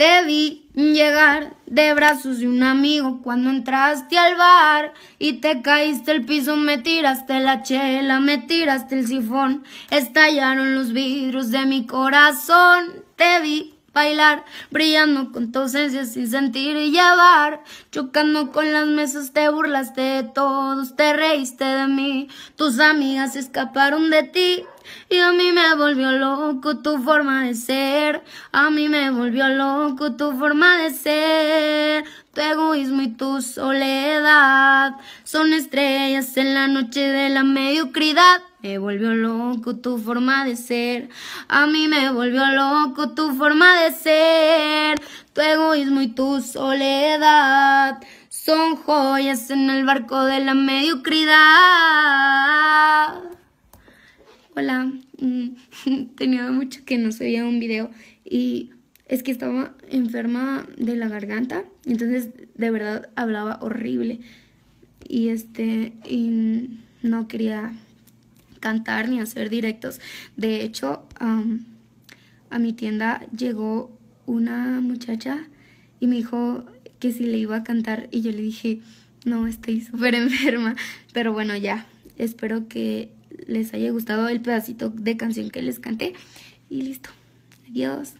Te vi llegar de brazos de un amigo cuando entraste al bar y te caíste el piso, me tiraste la chela, me tiraste el sifón, estallaron los vidrios de mi corazón, te vi bailar, brillando con tu ausencia sin sentir y llevar, chocando con las mesas te burlaste de todos, te reíste de mí, tus amigas escaparon de ti y a mí me volvió loco tu forma de ser, a mí me volvió loco tu forma de ser, tu egoísmo y tu soledad son estrellas en la noche de la mediocridad me volvió loco tu forma de ser. A mí me volvió loco tu forma de ser. Tu egoísmo y tu soledad son joyas en el barco de la mediocridad. Hola, mm, tenía mucho que no subía un video y es que estaba enferma de la garganta, entonces de verdad hablaba horrible y este y no quería cantar ni hacer directos. De hecho, a mi tienda llegó una muchacha y me dijo que si le iba a cantar y yo le dije, no, estoy súper enferma. Pero bueno, ya, espero que les haya gustado el pedacito de canción que les canté y listo. Adiós.